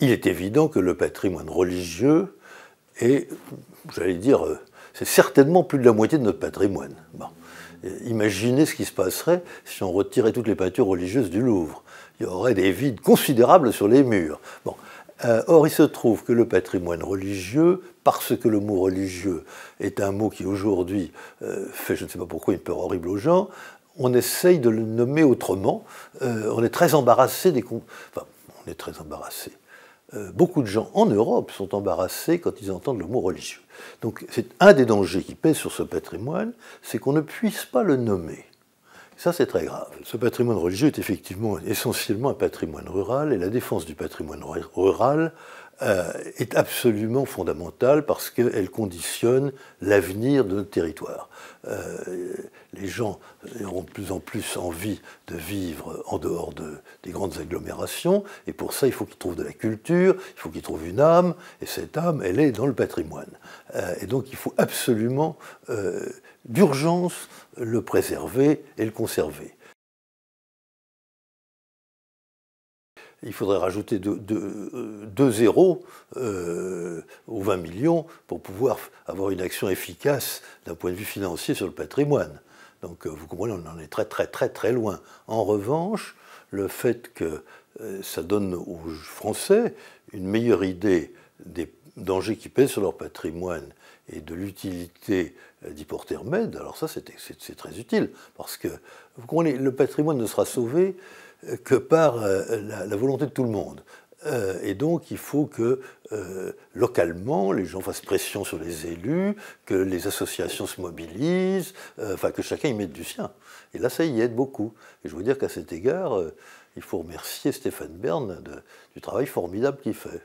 il est évident que le patrimoine religieux est, j'allais dire, euh, c'est certainement plus de la moitié de notre patrimoine. Imaginez ce qui se passerait si on retirait toutes les peintures religieuses du Louvre. Il y aurait des vides considérables sur les murs. Bon. Euh, or, il se trouve que le patrimoine religieux, parce que le mot religieux est un mot qui aujourd'hui euh, fait, je ne sais pas pourquoi, une peur horrible aux gens, on essaye de le nommer autrement. on est très embarrassé des... Enfin, on est très embarrassé. Euh, beaucoup de gens en Europe sont embarrassés quand ils entendent le mot religieux. Donc c'est un des dangers qui pèse sur ce patrimoine, c'est qu'on ne puisse pas le nommer. Ça, c'est très grave. Ce patrimoine religieux est effectivement essentiellement un patrimoine rural, et la défense du patrimoine rural euh, est absolument fondamentale parce qu'elle conditionne l'avenir de notre territoire. Euh, les gens auront de plus en plus envie de vivre en dehors des grandes agglomérations, et pour ça, il faut qu'ils trouvent de la culture, il faut qu'ils trouvent une âme, et cette âme, elle est dans le patrimoine. Euh, et donc, il faut absolument, d'urgence, le préserver et le conserver. il faudrait rajouter deux, euh, zéros aux euh, 20 millions pour pouvoir avoir une action efficace d'un point de vue financier sur le patrimoine. Donc euh, vous comprenez, on en est très très très très loin. En revanche, le fait que ça donne aux Français une meilleure idée des dangers qui pèsent sur leur patrimoine et de l'utilité d'y porter remède, alors ça c'est très utile, parce que vous comprenez, le patrimoine ne sera sauvé que par euh, la, volonté de tout le monde. Euh, et donc, il faut que euh, localement, les gens fassent pression sur les élus, que les associations se mobilisent, enfin que chacun y mette du sien. Et là, ça y aide beaucoup. Et je veux dire qu'à cet égard, il faut remercier Stéphane Bern du travail formidable qu'il fait.